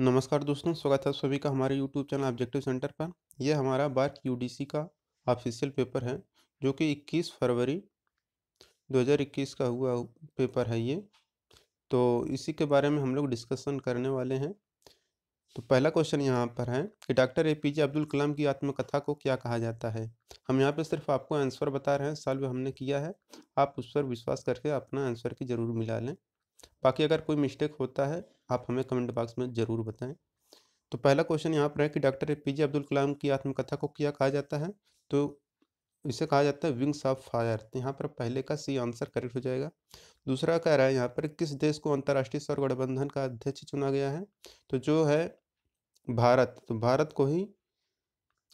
नमस्कार दोस्तों स्वागत है सभी का हमारे यूट्यूब चैनल ऑब्जेक्टिव सेंटर पर यह हमारा बार्क यू का ऑफिशियल पेपर है जो कि 21 फरवरी 2021 का हुआ पेपर है ये तो इसी के बारे में हम लोग डिस्कशन करने वाले हैं तो पहला क्वेश्चन यहाँ पर है कि doctor A P J Abdul Kalam की आत्मकथा को क्या कहा जाता है हम यहाँ पे सिर्फ आपको आंसर बता रहे हैं सॉल्व हमने किया है आप उस पर विश्वास करके अपना आंसर की ज़रूर मिला लें बाकी अगर कोई मिस्टेक होता है आप हमें कमेंट बॉक्स में ज़रूर बताएं तो पहला क्वेश्चन यहाँ पर है कि doctor A P J Abdul Kalam की आत्मकथा को क्या कहा जाता है तो इसे कहा जाता है विंग्स ऑफ फायर तो यहाँ पर पहले का सी आंसर करेक्ट हो जाएगा दूसरा कह रहा है यहाँ पर किस देश को अंतर्राष्ट्रीय गठबंधन का अध्यक्ष चुना गया है तो जो है भारत तो भारत को ही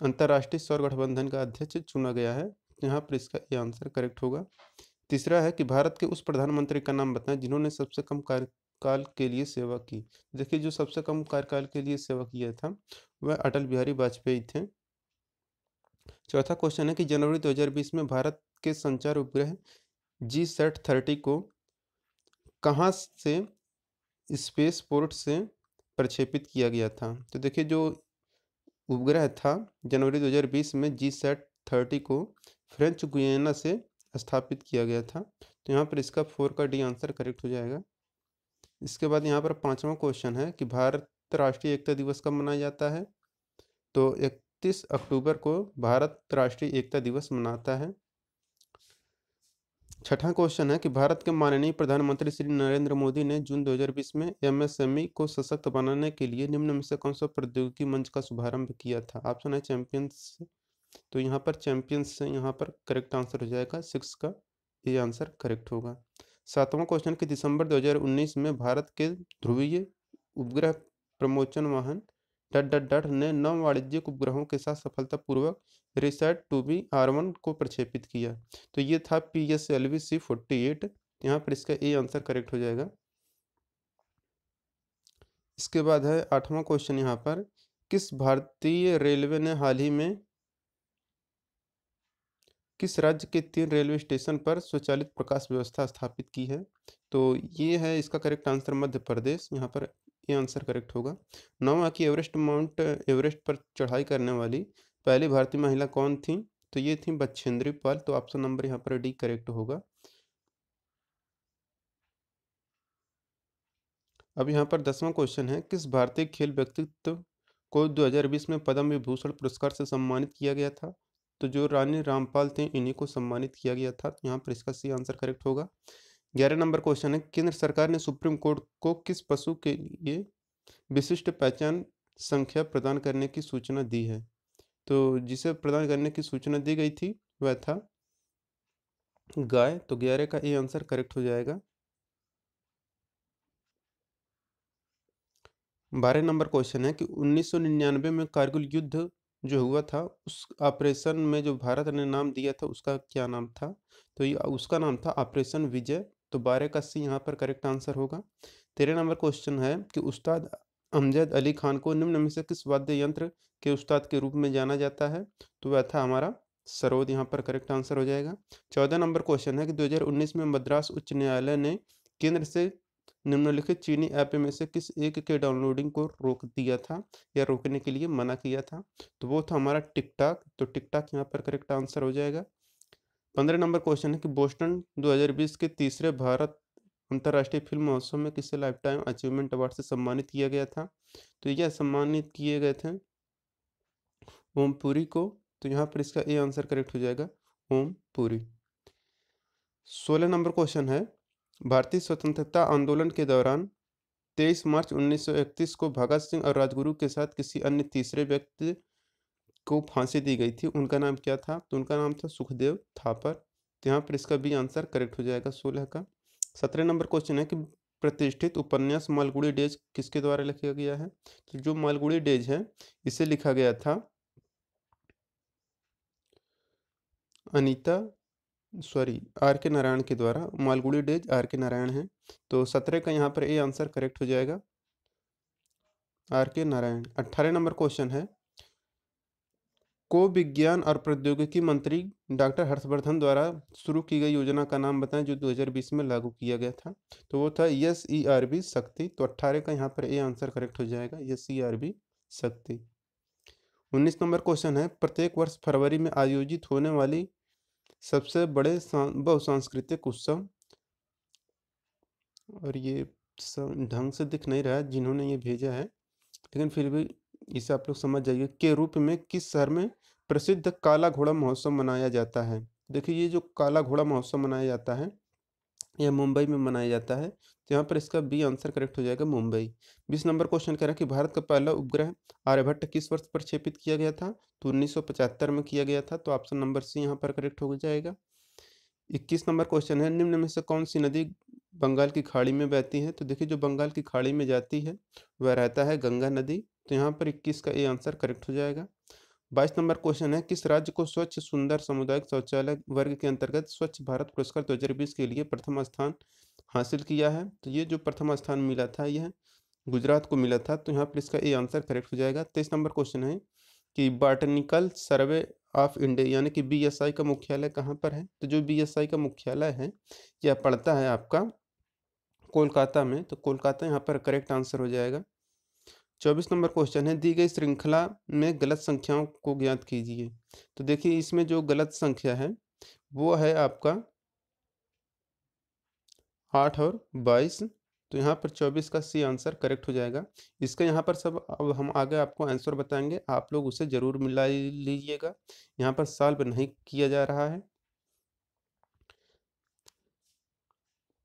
अंतर्राष्ट्रीय गठबंधन का अध्यक्ष चुना गया है तो यहाँ पर इसका ये आंसर करेक्ट होगा तीसरा है कि भारत के उस प्रधानमंत्री का नाम बताएं जिन्होंने सबसे कम काल के लिए सेवा की देखिए जो सबसे कम कार्यकाल के लिए सेवा किया था वह अटल बिहारी वाजपेयी थे चौथा क्वेश्चन है कि जनवरी 2020 में भारत के संचार उपग्रह जी सेट थर्टी को कहाँ से स्पेस पोर्ट से प्रक्षेपित किया गया था तो देखिए जो उपग्रह था जनवरी 2020 में जी सेट थर्टी को फ्रेंच गुयाना से स्थापित किया गया था तो यहाँ पर इसका फोर का डी आंसर करेक्ट हो जाएगा इसके बाद यहाँ पर पाँचवा क्वेश्चन है कि भारत राष्ट्रीय एकता दिवस कब मनाया जाता है तो इकतीस अक्टूबर को भारत राष्ट्रीय एकता दिवस मनाता है छठा क्वेश्चन है कि भारत के माननीय प्रधानमंत्री श्री नरेंद्र मोदी ने जून 2020 में एमएसएमई को सशक्त बनाने के लिए निम्न में से कौन सा प्रौद्योगिकी मंच का शुभारंभ किया था ऑप्शन है चैंपियंस तो यहाँ पर चैंपियंस से यहाँ पर करेक्ट आंसर हो जाएगा सिक्स का ये आंसर करेक्ट होगा सातवां क्वेश्चन कि दिसंबर 2019 में भारत के ध्रुवीय उपग्रह प्रमोचन वाहन डट डट डट ने नव वाणिज्यिक उपग्रहों के साथ सफलतापूर्वक RISAT two B R one को प्रक्षेपित किया तो ये था P S L V C forty eight यहाँ पर इसका ए आंसर करेक्ट हो जाएगा इसके बाद है आठवां क्वेश्चन यहाँ पर किस भारतीय रेलवे ने हाल ही में किस राज्य के तीन रेलवे स्टेशन पर स्वचालित प्रकाश व्यवस्था स्थापित की है तो ये है इसका करेक्ट आंसर मध्य प्रदेश यहाँ पर ये आंसर करेक्ट होगा नौवा की एवरेस्ट माउंट एवरेस्ट पर चढ़ाई करने वाली पहली भारतीय महिला कौन थी तो ये थी बच्छेंद्री पाल तो ऑप्शन नंबर यहाँ पर डी करेक्ट होगा अब यहाँ पर दसवां क्वेश्चन है किस भारतीय खेल व्यक्तित्व को 2020 में पद्म विभूषण पुरस्कार से सम्मानित किया गया था तो जो रानी रामपाल थे इन्हीं को सम्मानित किया गया था तो यहाँ पर इसका सी आंसर करेक्ट होगा ग्यारह नंबर क्वेश्चन है केंद्र सरकार ने सुप्रीम कोर्ट को किस पशु के लिए विशिष्ट पहचान संख्या प्रदान करने की सूचना दी है तो जिसे प्रदान करने की सूचना दी गई थी वह था गाय तो ग्यारह का ये आंसर करेक्ट हो जाएगा बारह नंबर क्वेश्चन है कि 1999 में कारगिल युद्ध जो हुआ था उस ऑपरेशन में जो भारत ने नाम दिया था उसका क्या नाम था तो ये उसका नाम था ऑपरेशन विजय तो बारह का सी यहाँ पर करेक्ट आंसर होगा तेरह नंबर क्वेश्चन है कि उस्ताद अमजद अली खान को निम्न में से किस वाद्य यंत्र के उस्ताद के रूप में जाना जाता है तो वह था हमारा सरोद यहाँ पर करेक्ट आंसर हो जाएगा चौदह नंबर क्वेश्चन है कि 2019 में मद्रास उच्च न्यायालय ने केंद्र से निम्नलिखित चीनी ऐप में से किस एक के डाउनलोडिंग को रोक दिया था या रोकने के लिए मना किया था तो वो था हमारा टिकटॉक तो टिकटॉक यहाँ पर करेक्ट आंसर हो जाएगा पंद्रह नंबर क्वेश्चन है कि बोस्टन 2020 के तीसरे भारत अंतर्राष्ट्रीय फिल्म महोत्सव में किसे लाइफ टाइम अचीवमेंट अवार्ड से सम्मानित किया गया था तो यह सम्मानित किए गए थे ओमपुरी को तो यहाँ पर इसका ए आंसर करेक्ट हो जाएगा ओम पुरी सोलह नंबर क्वेश्चन है भारतीय स्वतंत्रता आंदोलन के दौरान 23 मार्च 1931 को भगत सिंह और राजगुरु के साथ किसी अन्य तीसरे व्यक्ति को फांसी दी गई थी उनका नाम क्या था तो उनका नाम था सुखदेव थापर यहाँ पर इसका भी आंसर करेक्ट हो जाएगा सोलह का सत्रह नंबर क्वेश्चन है कि प्रतिष्ठित उपन्यास मालगुड़ी डेज किसके द्वारा लिखा गया है तो जो मालगुड़ी डेज है इसे लिखा गया था अनीता सॉरी आर के नारायण के द्वारा मालगुड़ी डेज आर के नारायण है तो सत्रह का यहाँ पर ए आंसर करेक्ट हो जाएगा आर के नारायण अट्ठारह नंबर क्वेश्चन है को विज्ञान और प्रौद्योगिकी मंत्री डॉक्टर हर्षवर्धन द्वारा शुरू की गई योजना का नाम बताएं जो 2020 में लागू किया गया था तो वो था यस ई आर बी शक्ति तो अट्ठारह का यहाँ पर ए आंसर करेक्ट हो जाएगा यस ई आर बी शक्ति उन्नीस नंबर क्वेश्चन है प्रत्येक वर्ष फरवरी में आयोजित होने वाली सबसे बड़े बहुसांस्कृतिक उत्सव और ये ढंग से दिख नहीं रहा जिन्होंने ये भेजा है लेकिन फिर भी इसे आप लोग समझ जाइए के रूप में किस शहर में प्रसिद्ध काला घोड़ा महोत्सव मनाया जाता है देखिए ये जो काला घोड़ा महोत्सव मनाया जाता है यह मुंबई में मनाया जाता है तो यहाँ पर इसका बी आंसर करेक्ट हो जाएगा मुंबई बीस नंबर क्वेश्चन कह रहा है कि भारत का पहला उपग्रह आर्यभट्ट किस वर्ष प्रक्षेपित किया गया था तो उन्नीस में किया गया था तो ऑप्शन नंबर सी यहाँ पर करेक्ट हो जाएगा इक्कीस नंबर क्वेश्चन है निम्न में से कौन सी नदी बंगाल की खाड़ी में बहती है तो देखिए जो बंगाल की खाड़ी में जाती है वह रहता है गंगा नदी तो यहाँ पर इक्कीस का ए आंसर करेक्ट हो जाएगा बाईस नंबर क्वेश्चन है किस राज्य को स्वच्छ सुंदर सामुदायिक शौचालय वर्ग के अंतर्गत स्वच्छ भारत पुरस्कार 2020 के लिए प्रथम स्थान हासिल किया है तो ये जो प्रथम स्थान मिला था यह गुजरात को मिला था तो यहाँ पर इसका ये आंसर करेक्ट हो जाएगा तेईस नंबर क्वेश्चन है कि बॉटनिकल सर्वे ऑफ इंडिया यानी कि बीएसआई का मुख्यालय कहाँ पर है तो जो बीएसआई का मुख्यालय है यह पड़ता है आपका कोलकाता में तो कोलकाता यहाँ पर करेक्ट आंसर हो जाएगा चौबीस नंबर क्वेश्चन है दी गई श्रृंखला में गलत संख्याओं को ज्ञात कीजिए तो देखिए इसमें जो गलत संख्या है वो है आपका आठ और बाईस तो यहाँ पर चौबीस का सी आंसर करेक्ट हो जाएगा इसका यहाँ पर सब अब हम आगे आपको आंसर बताएंगे आप लोग उसे ज़रूर मिला लीजिएगा यहाँ पर सॉल्व नहीं किया जा रहा है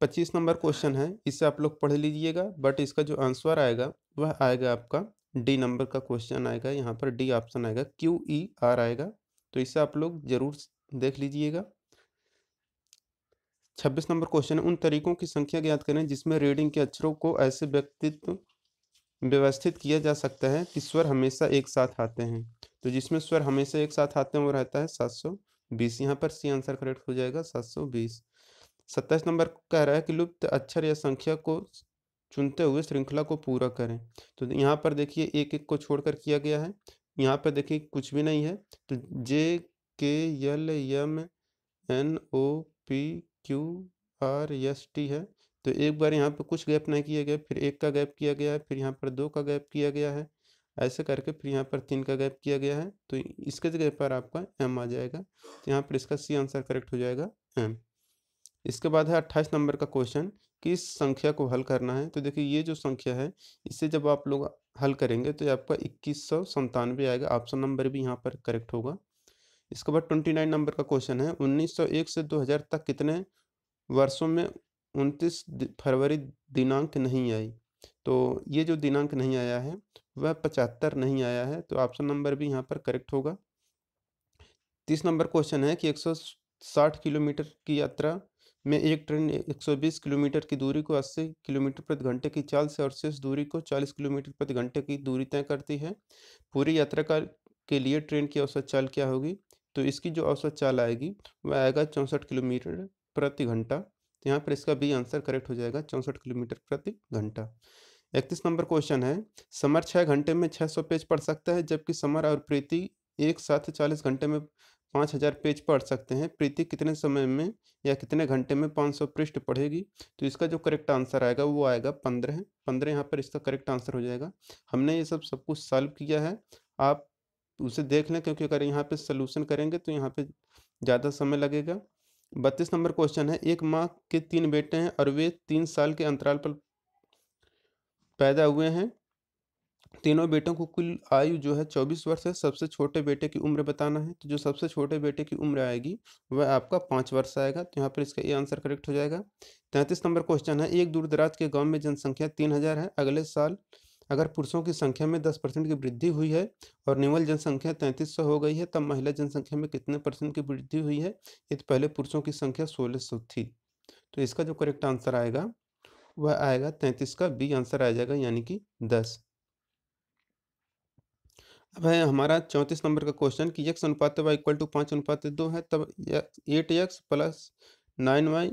पच्चीस नंबर क्वेश्चन है इसे आप लोग पढ़ लीजिएगा बट इसका जो आंसर आएगा वह आएगा आपका डी नंबर का क्वेश्चन आएगा यहाँ पर डी ऑप्शन आएगा क्यू ई आर आएगा तो इसे आप लोग ज़रूर देख लीजिएगा छब्बीस नंबर क्वेश्चन है उन तरीकों की संख्या ज्ञात करें जिसमें रीडिंग के अक्षरों को ऐसे व्यक्तित्व व्यवस्थित किया जा सकता है कि स्वर हमेशा एक साथ आते हैं तो जिसमें स्वर हमेशा एक साथ आते हैं वो रहता है सात सौ बीस यहाँ पर सी आंसर करेक्ट हो जाएगा सात सौ बीस सत्ताईस नंबर कह रहा है कि लुप्त अक्षर या संख्या को चुनते हुए श्रृंखला को पूरा करें तो यहाँ पर देखिए एक एक को छोड़कर किया गया है यहाँ पर देखिए कुछ भी नहीं है तो J K L M N O P Q R S T है तो एक बार यहाँ पर कुछ गैप नहीं किया गया फिर एक का गैप किया गया है फिर यहाँ पर दो का गैप किया गया है ऐसे करके फिर यहाँ पर तीन का गैप किया गया है तो इसके जगह पर आपका एम आ जाएगा तो यहाँ पर इसका सी आंसर करेक्ट हो जाएगा एम इसके बाद है अट्ठाईस नंबर का क्वेश्चन कि इस संख्या को हल करना है तो देखिए ये जो संख्या है इसे जब आप लोग हल करेंगे तो आपका इक्कीस सौ संतानवे आएगा ऑप्शन नंबर भी यहाँ पर करेक्ट होगा इसके बाद ट्वेंटी नाइन नंबर का क्वेश्चन है उन्नीस सौ एक से दो हजार तक कितने वर्षों में उनतीस फरवरी दिनांक नहीं आई तो ये जो दिनांक नहीं आया है वह पचहत्तर नहीं आया है तो ऑप्शन नंबर भी यहाँ पर करेक्ट होगा तीस नंबर क्वेश्चन है कि साठ किलोमीटर की यात्रा में एक ट्रेन 120 किलोमीटर की दूरी को 80 किलोमीटर प्रति घंटे की चाल से और शेष दूरी को 40 किलोमीटर प्रति घंटे की दूरी तय करती है पूरी यात्रा का के लिए ट्रेन की औसत चाल क्या होगी तो इसकी जो औसत चाल आएगी वह आएगा चौंसठ किलोमीटर प्रति घंटा तो यहाँ पर इसका भी आंसर करेक्ट हो जाएगा चौंसठ किलोमीटर प्रति घंटा इकतीस नंबर क्वेश्चन है समर छः घंटे में छः सौ पेज पढ़ सकता है जबकि समर और प्रीति एक साथ चालीस घंटे में पाँच हज़ार पेज पढ़ सकते हैं प्रीति कितने समय में या कितने घंटे में पाँच सौ पृष्ठ पढ़ेगी तो इसका जो करेक्ट आंसर आएगा वो आएगा पंद्रह पंद्रह यहाँ पर इसका करेक्ट आंसर हो जाएगा हमने ये सब सब कुछ सॉल्व किया है आप उसे देख लें क्योंकि अगर यहाँ पे सोल्यूशन करेंगे तो यहाँ पे ज़्यादा समय लगेगा बत्तीस नंबर क्वेश्चन है एक माँ के तीन बेटे हैं और वे तीन साल के अंतराल पर पैदा हुए हैं तीनों बेटों को कुल आयु जो है चौबीस वर्ष है सबसे छोटे बेटे की उम्र बताना है तो जो सबसे छोटे बेटे की उम्र आएगी वह आपका पाँच वर्ष आएगा तो यहाँ पर इसका ये आंसर करेक्ट हो जाएगा तैंतीस नंबर क्वेश्चन है एक दूर दराज के गांव में जनसंख्या तीन हज़ार है अगले साल अगर पुरुषों की संख्या में 10 परसेंट की वृद्धि हुई है और निवल जनसंख्या तैंतीस सौ हो गई है तब महिला जनसंख्या में कितने परसेंट की वृद्धि हुई है ये तो पहले पुरुषों की संख्या सोलह सौ थी तो इसका जो करेक्ट आंसर आएगा वह आएगा तैंतीस का बी आंसर आ जाएगा यानी कि दस अब है हमारा चौंतीस नंबर का क्वेश्चन कि यक्स अनुपात वाई इक्वल टू पाँच अनुपात दो है तब eight x plus nine y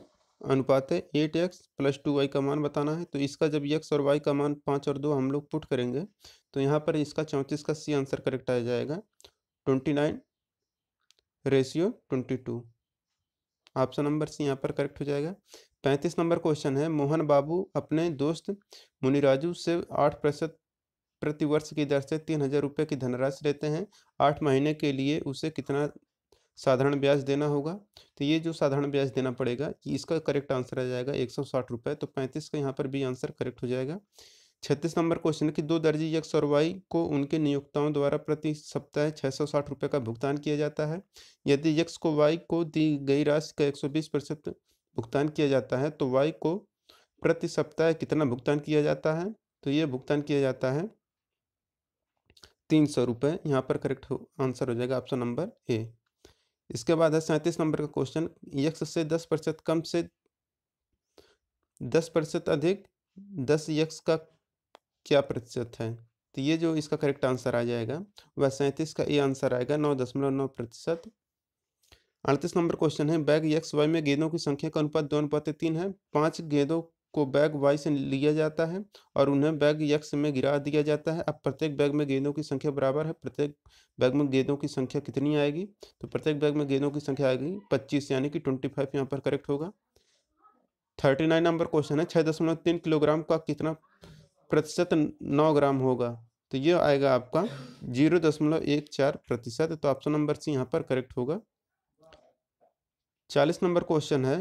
अनुपात है eight x plus two y का मान बताना है तो इसका जब एक्स और वाई का मान पाँच और दो हम लोग पुट करेंगे तो यहाँ पर इसका चौंतीस का सी आंसर करेक्ट आ जाएगा twenty nine ratio twenty two option number C यहाँ पर करेक्ट हो जाएगा पैंतीस नंबर क्वेश्चन है मोहन बाबू अपने दोस्त मुनिराजू से आठ प्रतिशत प्रतिवर्ष की दर से तीन हजार रुपये की धनराशि लेते हैं आठ महीने के लिए उसे कितना साधारण ब्याज देना होगा तो ये जो साधारण ब्याज देना पड़ेगा इसका करेक्ट आंसर आ जाएगा एक सौ साठ रुपये तो पैंतीस का यहाँ पर भी आंसर करेक्ट हो जाएगा छत्तीस नंबर क्वेश्चन कि दो दर्जी यक्स और वाई को उनके नियोक्ताओं द्वारा प्रति सप्ताह छः सौ साठ रुपये का भुगतान किया जाता है यदि यक्स को वाई को दी गई राशि का एक सौ बीस प्रतिशत भुगतान किया जाता है तो वाई को प्रति सप्ताह कितना भुगतान किया जाता है तो ये भुगतान किया जाता है तीन सौ रुपये यहाँ पर करेक्ट आंसर हो जाएगा ऑप्शन नंबर ए इसके बाद है सैंतीस नंबर का क्वेश्चन यक्ष से दस प्रतिशत कम से दस प्रतिशत अधिक दस यक्ष का क्या प्रतिशत है तो ये जो इसका करेक्ट आंसर आ जाएगा वह सैंतीस का ये आंसर आएगा नौ दशमलव नौ प्रतिशत अड़तीस नंबर क्वेश्चन है बैग यक्स वाई में गेंदों की संख्या का अनुपात दो अनुपात तीन है पाँच गेंदों को बैग वाई से लिया जाता है और उन्हें बैग यक्स में गिरा दिया जाता है अब प्रत्येक बैग में गेंदों की संख्या बराबर है प्रत्येक बैग में गेंदों की संख्या कितनी आएगी तो प्रत्येक बैग में गेंदों की संख्या आएगी पच्चीस यानी कि ट्वेंटी फाइव यहाँ पर करेक्ट होगा थर्टी नाइन नंबर क्वेश्चन है छः दशमलव तीन किलोग्राम का कितना प्रतिशत नौ ग्राम होगा तो ये आएगा आपका जीरो दशमलव एक चार प्रतिशत तो ऑप्शन नंबर सी यहाँ पर करेक्ट होगा चालीस नंबर क्वेश्चन है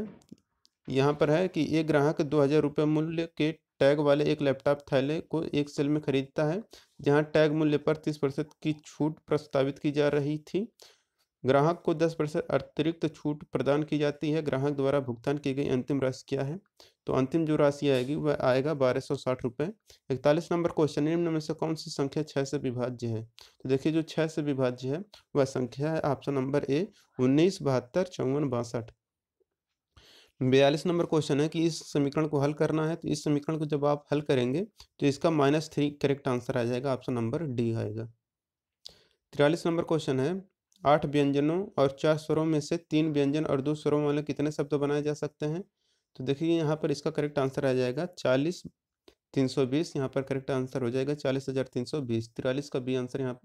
यहाँ पर है कि एक ग्राहक दो हज़ार रुपये मूल्य के टैग वाले एक लैपटॉप थैले को एक सेल में खरीदता है जहाँ टैग मूल्य पर तीस प्रतिशत की छूट प्रस्तावित की जा रही थी ग्राहक को दस प्रतिशत अतिरिक्त छूट प्रदान की जाती है ग्राहक द्वारा भुगतान की गई अंतिम राशि क्या है तो अंतिम जो राशि आएगी वह आएगा बारह सौ साठ रुपये इकतालीस नंबर क्वेश्चन निम्न में से कौन सी संख्या छः से विभाज्य है तो देखिए जो छः से विभाज्य है वह संख्या है ऑप्शन नंबर ए उन्नीस बहत्तर चौवन बासठ बयालीस नंबर क्वेश्चन है कि इस समीकरण को हल करना है तो इस समीकरण को जब आप हल करेंगे तो इसका माइनस थ्री करेक्ट आंसर आ जाएगा ऑप्शन नंबर डी आएगा तिरालीस नंबर क्वेश्चन है आठ व्यंजनों और चार स्वरों में से तीन व्यंजन और दो स्वरों वाले कितने शब्द बनाए जा सकते हैं तो देखिए यहाँ पर इसका करेक्ट आंसर आ जाएगा चालीस तीन सौ बीस यहाँ पर करेक्ट आंसर हो जाएगा चालीस हज़ार तीन सौ बीस तिरालीस का बी आंसर यहाँ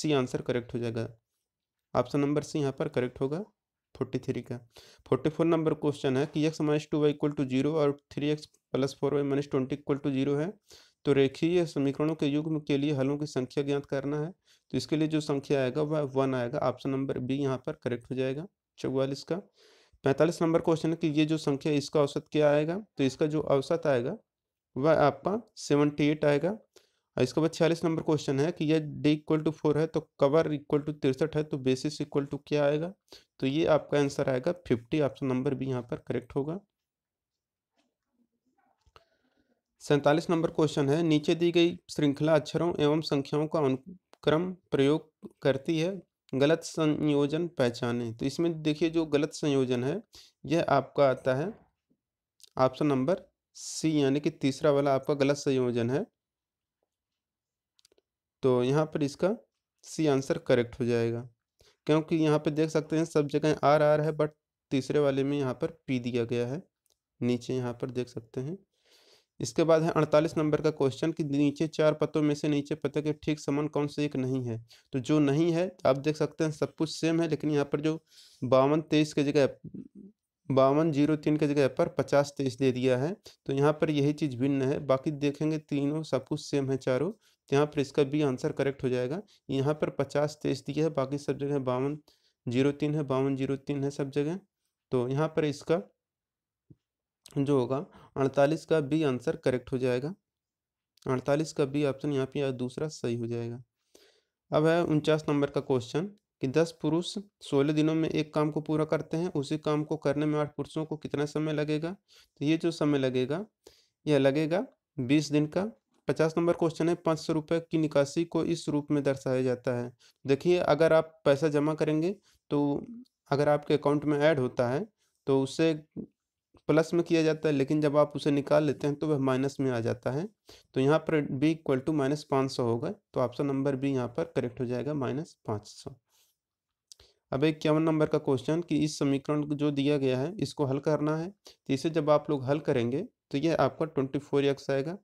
सी आंसर करेक्ट हो जाएगा ऑप्शन नंबर सी यहाँ पर करेक्ट होगा फोर्टी थ्री का फोर्टी फोर नंबर क्वेश्चन है कि x minus two y equal to zero और three x plus four y minus twenty equal to zero है तो रेखीय समीकरणों के युग के लिए हलों की संख्या ज्ञात करना है तो इसके लिए जो संख्या आएगा वह वन आएगा ऑप्शन नंबर बी यहाँ पर करेक्ट हो जाएगा चौवालीस का पैंतालीस नंबर क्वेश्चन है कि ये जो संख्या इसका औसत क्या आएगा तो इसका जो औसत आएगा वह आपका सेवनटी एट आएगा और इसके बाद छियालीस नंबर क्वेश्चन है कि यह डी इक्वल टू फोर है तो कवर इक्वल टू तिरसठ है तो बेसिस इक्वल टू क्या आएगा तो ये आपका आंसर आएगा फिफ्टी ऑप्शन नंबर भी यहाँ पर करेक्ट होगा सैंतालीस नंबर क्वेश्चन है नीचे दी गई श्रृंखला अक्षरों एवं संख्याओं का अनुक्रम प्रयोग करती है गलत संयोजन पहचाने तो इसमें देखिए जो गलत संयोजन है यह आपका आता है ऑप्शन नंबर सी यानी कि तीसरा वाला आपका गलत संयोजन है तो यहाँ पर इसका सी आंसर करेक्ट हो जाएगा क्योंकि यहाँ पे देख सकते हैं सब जगह आर आर है बट तीसरे वाले में यहाँ पर पी दिया गया है नीचे यहाँ पर देख सकते हैं इसके बाद है अड़तालीस नंबर का क्वेश्चन कि नीचे चार पतों में से नीचे पते के ठीक समान कौन से एक नहीं है तो जो नहीं है आप देख सकते हैं सब कुछ सेम है लेकिन यहाँ पर जो बावन तेईस के जगह बावन जीरो तीन के जगह पर पचास तेईस दे दिया है तो यहाँ पर यही चीज़ भिन्न है बाकी देखेंगे तीनों सब कुछ सेम है चारों तो यहाँ पर इसका भी आंसर करेक्ट हो जाएगा यहाँ पर पचास तेईस दिया है बाकी सब जगह बावन जीरो तीन है बावन जीरो तीन है सब जगह तो यहाँ पर इसका जो होगा अड़तालीस का भी आंसर करेक्ट हो जाएगा अड़तालीस का भी ऑप्शन यहाँ पर दूसरा सही हो जाएगा अब है उनचास नंबर का क्वेश्चन कि दस पुरुष सोलह दिनों में एक काम को पूरा करते हैं उसी काम को करने में आठ पुरुषों को कितना समय लगेगा तो ये जो समय लगेगा यह लगेगा बीस दिन का पचास नंबर क्वेश्चन है पाँच सौ रुपये की निकासी को इस रूप में दर्शाया जाता है देखिए अगर आप पैसा जमा करेंगे तो अगर आपके अकाउंट में ऐड होता है तो उसे प्लस में किया जाता है लेकिन जब आप उसे निकाल लेते हैं तो वह माइनस में आ जाता है तो यहाँ पर बी इक्वल टू माइनस पाँच सौ होगा तो ऑप्शन नंबर बी यहाँ पर करेक्ट हो जाएगा माइनस पाँच सौ अब इक्यावन नंबर का क्वेश्चन कि इस समीकरण जो दिया गया है इसको हल करना है तो इसे जब आप लोग हल करेंगे तो ये आपका ट्वेंटी फोर एक्स आएगा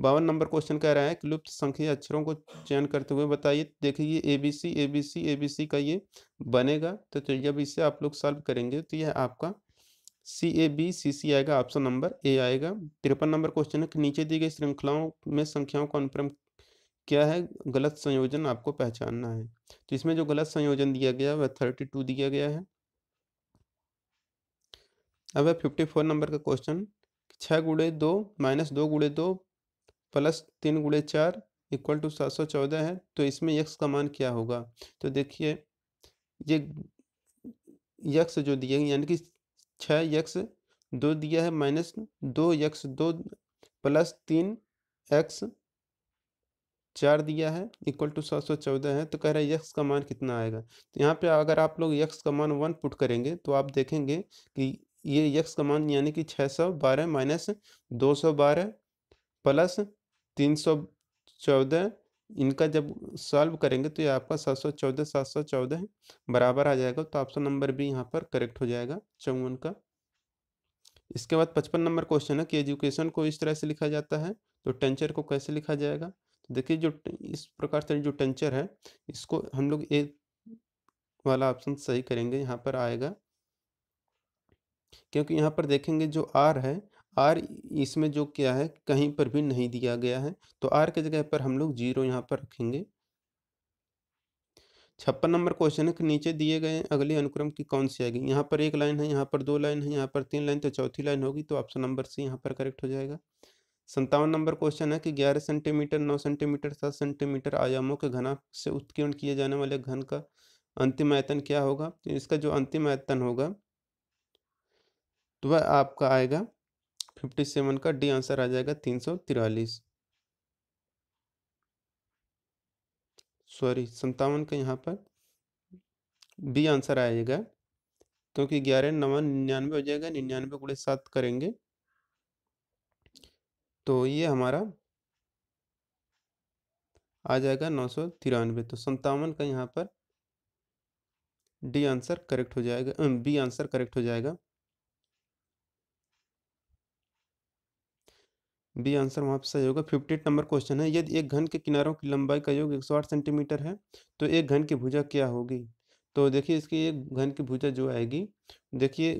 बावन नंबर क्वेश्चन कह रहा है कि लुप्त संख्या अक्षरों को चयन करते हुए बताइए देखिए A B C A B C A B C का ये बनेगा तो जब इसे आप लोग सॉल्व करेंगे तो यह आपका सी ए बी सी सी आएगा ऑप्शन नंबर ए आएगा तिरपन नंबर क्वेश्चन है कि नीचे दी गई श्रृंखलाओं में संख्याओं का अनुक्रम क्या है गलत संयोजन आपको पहचानना है तो इसमें जो गलत संयोजन दिया गया वह थर्टी टू दिया गया है अब है फिफ्टी फोर नंबर का क्वेश्चन छः गुड़े दो माइनस दो गुड़े दो प्लस तीन गुड़े चार इक्वल टू सात सौ चौदह है तो इसमें यक्स का मान क्या होगा तो देखिए ये यक्स जो दिए यानी कि छः यक्स दो दिया है माइनस दो यक्स दो प्लस तीन एक्स चार दिया है इक्वल टू सात सौ चौदह है तो कह रहा है यक्स का मान कितना आएगा तो यहाँ पे अगर आप लोग यक्स का मान वन पुट करेंगे तो आप देखेंगे कि ये यक्स का मान यानी कि छः सौ बारह माइनस दो सौ बारह प्लस तीन सौ चौदह इनका जब सॉल्व करेंगे तो ये आपका सात सौ चौदह सात सौ चौदह बराबर आ जाएगा तो ऑप्शन नंबर भी यहाँ पर करेक्ट हो जाएगा चौवन का इसके बाद पचपन नंबर क्वेश्चन है कि एजुकेशन को इस तरह से लिखा जाता है तो टेंचर को कैसे लिखा जाएगा तो देखिए जो इस प्रकार से जो टेंचर है इसको हम लोग ए वाला ऑप्शन सही करेंगे यहाँ पर आएगा क्योंकि यहाँ पर देखेंगे जो आर है आर इसमें जो क्या है कहीं पर भी नहीं दिया गया है तो आर के जगह पर हम लोग जीरो यहाँ पर रखेंगे छप्पन नंबर क्वेश्चन है कि नीचे दिए गए अगले अनुक्रम की कौन सी आएगी यहाँ पर एक लाइन है यहाँ पर दो लाइन है यहाँ पर तीन लाइन तो चौथी लाइन होगी तो ऑप्शन नंबर सी यहाँ पर करेक्ट हो जाएगा संतावन नंबर क्वेश्चन है कि ग्यारह सेंटीमीटर नौ सेंटीमीटर सात सेंटीमीटर आयामों के घना से उत्कीर्ण किए जाने वाले घन का अंतिम आयतन क्या होगा इसका जो अंतिम आयतन होगा तो वह आपका आएगा फिफ्टी सेवन का डी आंसर आ जाएगा तीन सौ तिरालीस सॉरी संतावन का यहाँ पर बी आंसर आएगा क्योंकि ग्यारह नवा निन्यानवे हो जाएगा निन्यानवे गुड़े सात करेंगे तो ये हमारा आ जाएगा नौ सौ तिरानवे तो संतावन का यहाँ पर डी आंसर करेक्ट हो जाएगा बी आंसर करेक्ट हो जाएगा बी आंसर वहाँ पर सही होगा फिफ्टी एट नंबर क्वेश्चन है यदि एक घन के किनारों की लंबाई का योग एक सौ आठ सेंटीमीटर है तो एक घन की भुजा क्या होगी तो देखिए इसकी एक घन की भुजा जो आएगी देखिए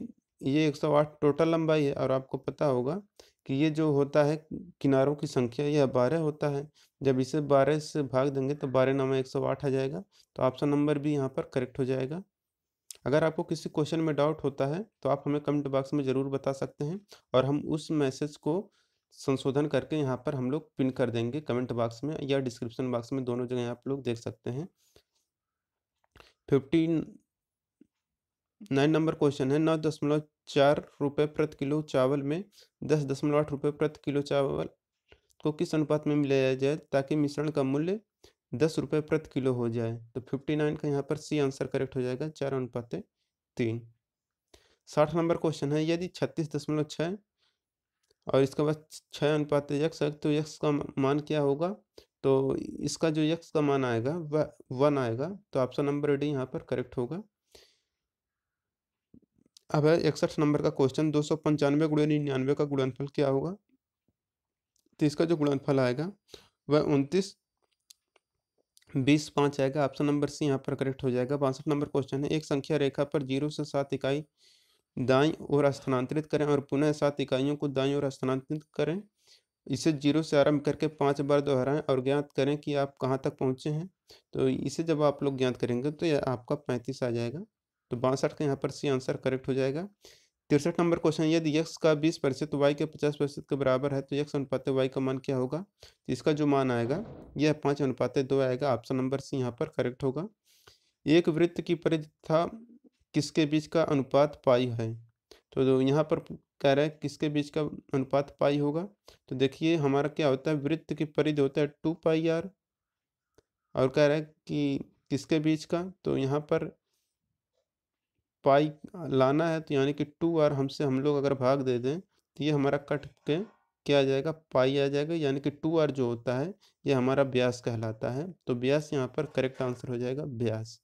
ये एक सौ आठ टोटल लंबाई है और आपको पता होगा कि ये जो होता है किनारों की संख्या यह बारह होता है जब इसे बारह से भाग देंगे तो बारह नंबर एक सौ आठ आ जाएगा तो ऑप्शन नंबर भी यहाँ पर करेक्ट हो जाएगा अगर आपको किसी क्वेश्चन में डाउट होता है तो आप हमें कमेंट बॉक्स में ज़रूर बता सकते हैं और हम उस मैसेज को संशोधन करके यहाँ पर हम लोग पिन कर देंगे कमेंट बॉक्स में या डिस्क्रिप्शन बॉक्स में दोनों जगह आप लोग देख सकते हैं फिफ्टीन नाइन नंबर क्वेश्चन है नौ दशमलव चार रुपये प्रति किलो चावल में दस दशमलव आठ रुपये प्रति किलो चावल को किस अनुपात में मिलाया जाए ताकि मिश्रण का मूल्य दस रुपये प्रति किलो हो जाए तो फिफ्टी नाइन का यहाँ पर सी आंसर करेक्ट हो जाएगा चार अनुपात तीन साठ नंबर क्वेश्चन है यदि छत्तीस दशमलव छः और इसके बाद छः अनुपात यक्स है तो यक्स का मान क्या होगा तो इसका जो यक्स का मान आएगा वह वन आएगा तो ऑप्शन नंबर डी यहाँ पर करेक्ट होगा अब है इकसठ नंबर का क्वेश्चन दो सौ पंचानवे गुड़े निन्यानवे का गुणनफल क्या होगा तो इसका जो गुणनफल आएगा वह उनतीस बीस पाँच आएगा ऑप्शन नंबर सी यहाँ पर करेक्ट हो जाएगा बासठ नंबर क्वेश्चन है एक संख्या रेखा पर जीरो से सात इकाई दाई और स्थानांतरित करें और पुनः सात इकाइयों को दाई और स्थानांतरित करें इसे जीरो से आरंभ करके पाँच बार दोहराएं और ज्ञात करें कि आप कहाँ तक पहुँचे हैं तो इसे जब आप लोग ज्ञात करेंगे तो यह आपका पैंतीस आ जाएगा तो बासठ का यहाँ पर सी आंसर करेक्ट हो जाएगा तिरसठ नंबर क्वेश्चन यदि यक्स का बीस प्रतिशत वाई के पचास प्रतिशत के बराबर है तो यक्स अनुपात वाई का मान क्या होगा तो इसका जो मान आएगा यह पाँच अनुपात दो आएगा ऑप्शन नंबर सी यहाँ पर करेक्ट होगा एक वृत्त की परिधि था किसके बीच का अनुपात पाई है तो यहाँ पर कह रहा है किसके बीच का अनुपात पाई होगा तो देखिए हमारा क्या होता है वृत्त की परिधि होता है टू पाई आर और कह रहा है कि किसके बीच का तो यहाँ पर पाई लाना है तो यानी कि टू आर हमसे हम लोग अगर भाग दे दें तो ये हमारा कट के क्या आ जाएगा पाई आ जाएगा यानी कि टू आर जो होता है ये हमारा ब्यास कहलाता है तो ब्यास यहाँ पर करेक्ट आंसर हो जाएगा ब्यास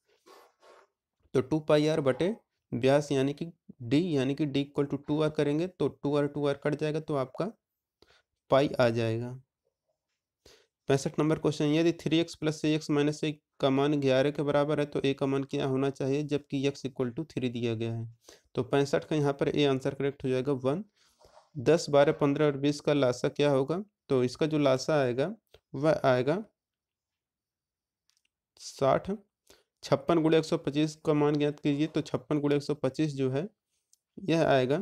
तो टू पाई आर बटे व्यास यानी कि डी यानी कि D equal to two R करेंगे तो two R two R cut जाएगा तो आपका पाई आ जाएगा पैंसठ नंबर क्वेश्चन यदि three x plus x minus एक का मान ग्यारह के बराबर है तो ए का मान क्या होना चाहिए जबकि एक्स इक्वल टू थ्री दिया गया है तो पैंसठ का यहाँ पर ए आंसर करेक्ट हो जाएगा वन दस बारह पंद्रह और बीस का लाशा क्या होगा तो इसका जो लाशा आएगा वह आएगा साठ छप्पन गुड़े एक सौ पच्चीस का मान ज्ञात कीजिए तो छप्पन गुड़े एक सौ पच्चीस जो है यह आएगा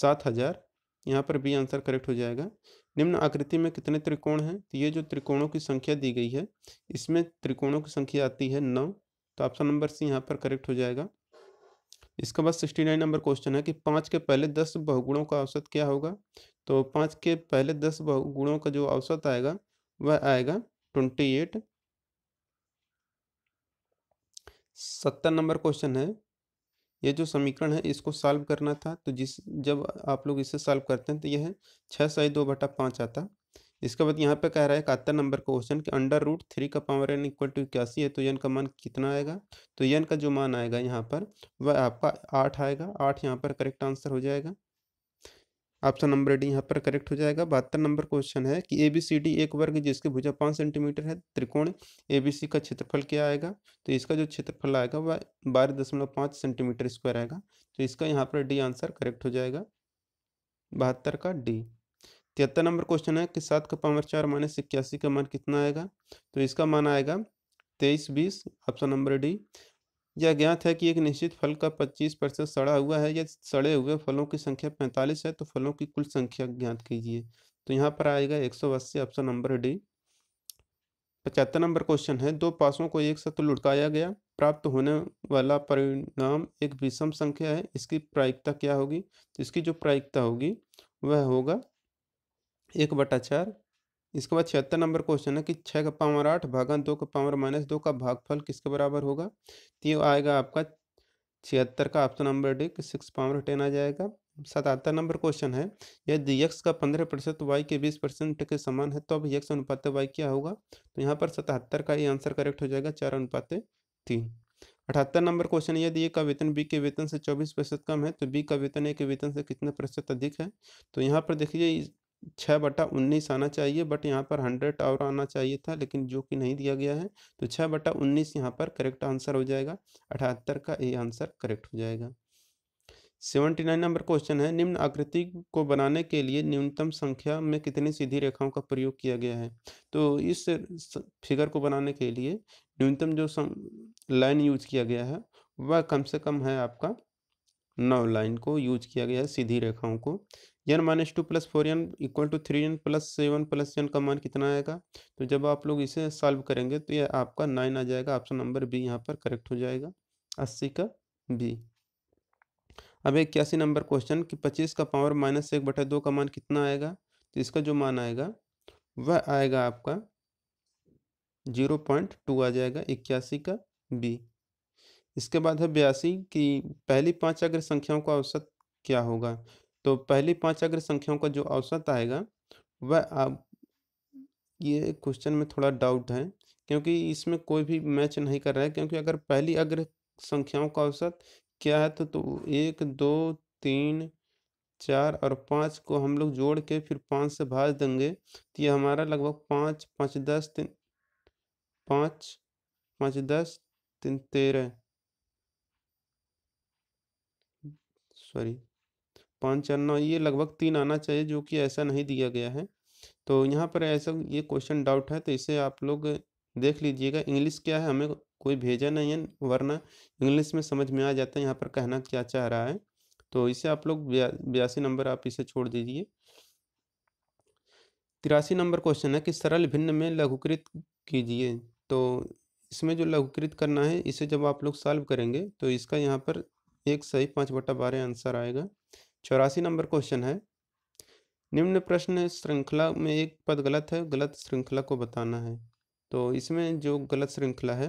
सात हजार यहाँ पर बी आंसर करेक्ट हो जाएगा निम्न आकृति में कितने त्रिकोण हैं तो ये जो त्रिकोणों की संख्या दी गई है इसमें त्रिकोणों की संख्या आती है नौ तो ऑप्शन नंबर सी यहाँ पर करेक्ट हो जाएगा इसके बाद सिक्सटी नाइन नंबर क्वेश्चन है कि पाँच के पहले दस बहुगुणों का औसत क्या होगा तो पाँच के पहले दस बहुगुणों का जो औसत आएगा वह आएगा ट्वेंटी एट सत्तर नंबर क्वेश्चन है ये जो समीकरण है इसको सॉल्व करना था तो जिस जब आप लोग इसे सॉल्व करते हैं तो यह छः साई दो बटा पाँच आता इसके बाद यहाँ पे कह रहा है इकहत्तर नंबर क्वेश्चन कि अंडर रूट थ्री का पावर एन इक्वल टू इक्यासी है तो यन का मान कितना आएगा तो यन का जो मान आएगा यहाँ पर वह आपका आठ आएगा आठ यहाँ पर करेक्ट आंसर हो जाएगा ऑप्शन तो नंबर डी यहाँ पर करेक्ट हो जाएगा बहत्तर नंबर क्वेश्चन है कि ए बी सी डी एक वर्ग जिसकी भुजा पाँच सेंटीमीटर है त्रिकोण ए बी सी का क्षेत्रफल क्या आएगा तो इसका जो क्षेत्रफल आएगा वह बारह दशमलव पाँच सेंटीमीटर स्क्वायर आएगा तो इसका यहाँ पर डी आंसर करेक्ट हो जाएगा बहत्तर का डी तिहत्तर नंबर क्वेश्चन है कि सात का पावर चार माइनस इक्यासी का मान कितना आएगा तो इसका मान आएगा तेईस बीस ऑप्शन नंबर डी यह ज्ञात है कि एक निश्चित फल का 25 प्रतिशत सड़ा हुआ है या सड़े हुए फलों की संख्या 45 है तो फलों की कुल संख्या ज्ञात कीजिए तो यहाँ पर आएगा अस्सी ऑप्शन नंबर डी पचहत्तर नंबर क्वेश्चन है दो पासों को एक साथ लुटकाया गया प्राप्त होने वाला परिणाम एक विषम संख्या है इसकी प्रायिकता क्या होगी तो इसकी जो प्रायिकता होगी वह होगा एक बटा चार इसके बाद छिहत्तर नंबर क्वेश्चन है कि छः का पावर आठ भागा दो का पावर माइनस दो का भागफल किसके बराबर होगा तो ये आएगा आपका छिहत्तर का option number D six power ten आ जाएगा सतहत्तर नंबर क्वेश्चन है यदि यक्स का पंद्रह प्रतिशत वाई के बीस परसेंट के समान है तो अब यक्स अनुपात वाई क्या होगा तो यहाँ पर सतहत्तर का ये आंसर करेक्ट हो जाएगा चार अनुपात तीन अठहत्तर नंबर क्वेश्चन यदि ए का वेतन बी के वेतन से चौबीस प्रतिशत कम है तो बी का वेतन ए के वेतन से कितने प्रतिशत अधिक है तो यहाँ पर देखिए छः बटा उन्नीस आना चाहिए बट यहाँ पर हंड्रेड और आना चाहिए था लेकिन जो कि नहीं दिया गया है तो छः बटा उन्नीस यहाँ पर करेक्ट आंसर हो जाएगा अठहत्तर का ए आंसर करेक्ट हो जाएगा सेवेंटी नाइन नंबर क्वेश्चन है निम्न आकृति को बनाने के लिए न्यूनतम संख्या में कितनी सीधी रेखाओं का प्रयोग किया गया है तो इस फिगर को बनाने के लिए न्यूनतम जो लाइन यूज किया गया है वह कम से कम है आपका नौ लाइन को यूज किया गया है सीधी रेखाओं को N minus two plus four N equal to three N plus seven plus N का मान कितना आएगा तो जब आप लोग इसे सॉल्व करेंगे तो ये आपका नाइन आ जाएगा ऑप्शन नंबर बी यहाँ पर करेक्ट हो जाएगा अस्सी का बी अब इक्यासी नंबर क्वेश्चन कि पच्चीस का पावर माइनस एक बटे दो का मान कितना आएगा तो इसका जो मान आएगा वह आएगा आपका जीरो पॉइंट टू आ जाएगा इक्यासी का बी इसके बाद है बयासी कि पहली पांच अगर संख्याओं का औसत क्या होगा तो पहली पांच अग्र संख्याओं का जो औसत आएगा वह आप ये क्वेश्चन में थोड़ा डाउट है क्योंकि इसमें कोई भी मैच नहीं कर रहा है क्योंकि अगर पहली अग्र संख्याओं का औसत क्या है तो, तो एक दो तीन चार और पाँच को हम लोग जोड़ के फिर पाँच से भाज देंगे तो ये हमारा लगभग पाँच पाँच दस तीन पाँच पाँच दस तीन तेरह सॉरी पाँच चार नौ ये लगभग तीन आना चाहिए जो कि ऐसा नहीं दिया गया है तो यहाँ पर ऐसा ये क्वेश्चन डाउट है तो इसे आप लोग देख लीजिएगा इंग्लिश क्या है हमें कोई भेजा नहीं है वरना इंग्लिश में समझ में आ जाता है यहाँ पर कहना क्या चाह रहा है तो इसे आप लोग बयासी नंबर आप इसे छोड़ दीजिए तिरासी नंबर क्वेश्चन है कि सरल भिन्न में लघुकृत कीजिए तो इसमें जो लघुकृत करना है इसे जब आप लोग सॉल्व करेंगे तो इसका यहाँ पर एक सही पाँच बटा बारह आंसर आएगा चौरासी नंबर क्वेश्चन है निम्न प्रश्न श्रृंखला में एक पद गलत है गलत श्रृंखला को बताना है तो इसमें जो गलत श्रृंखला है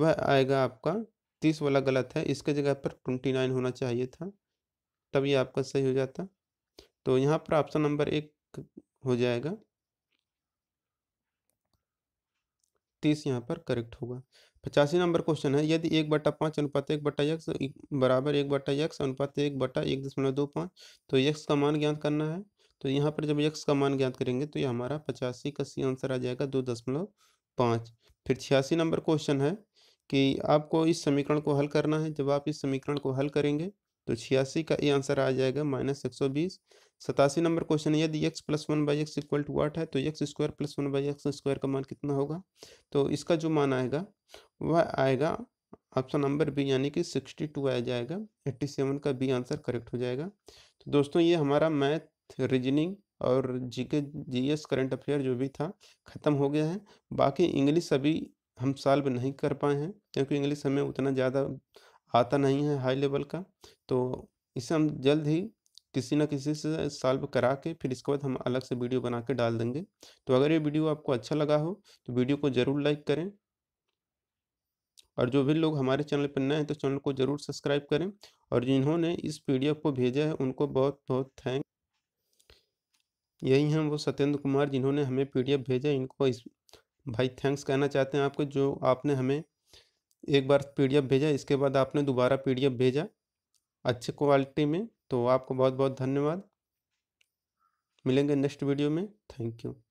वह आएगा आपका तीस वाला गलत है इसके जगह पर ट्वेंटी नाइन होना चाहिए था तब ये आपका सही हो जाता तो यहाँ पर ऑप्शन नंबर एक हो जाएगा तीस यहाँ पर करेक्ट होगा पचासी नंबर क्वेश्चन है यदि एक बटा पाँच अनुपात एक बटा यक्स बराबर एक बटा यक्स अनुपात एक बटा एक दशमलव दो पाँच तो यक्स का मान ज्ञात करना है तो यहाँ पर जब यक्स का मान ज्ञात करेंगे तो ये हमारा पचासी का सी आंसर आ जाएगा दो दशमलव पाँच फिर छियासी नंबर क्वेश्चन है कि आपको इस समीकरण को हल करना है जब आप इस समीकरण को हल करेंगे तो छियासी का ये आंसर आ जाएगा माइनस सतासी नंबर क्वेश्चन यदि x plus one by x equal to आठ है तो x square plus one by x square का मान कितना होगा तो इसका जो मान आएगा वह आएगा ऑप्शन नंबर बी यानी कि सिक्सटी टू आ जाएगा एट्टी सेवन का बी आंसर करेक्ट हो जाएगा तो दोस्तों ये हमारा मैथ रीजनिंग और जी के जी एस करेंट अफेयर जो भी था ख़त्म हो गया है बाकी इंग्लिश अभी हम सॉल्व नहीं कर पाए हैं क्योंकि इंग्लिश हमें उतना ज़्यादा आता नहीं है हाई लेवल का तो इसे हम जल्द ही किसी ना किसी से सॉल्व करा के फिर इसके बाद हम अलग से वीडियो बना के डाल देंगे तो अगर ये वीडियो आपको अच्छा लगा हो तो वीडियो को ज़रूर लाइक करें और जो भी लोग हमारे चैनल पर नए हैं तो चैनल को ज़रूर सब्सक्राइब करें और जिन्होंने इस पीडीएफ को भेजा है उनको बहुत बहुत थैंक यही हैं वो सत्येंद्र कुमार जिन्होंने हमें पी भेजा इनको इस भाई थैंक्स कहना चाहते हैं आपको जो आपने हमें एक बार पी भेजा इसके बाद आपने दोबारा पी भेजा अच्छे क्वालिटी में तो आपको बहुत बहुत धन्यवाद मिलेंगे नेक्स्ट वीडियो में थैंक यू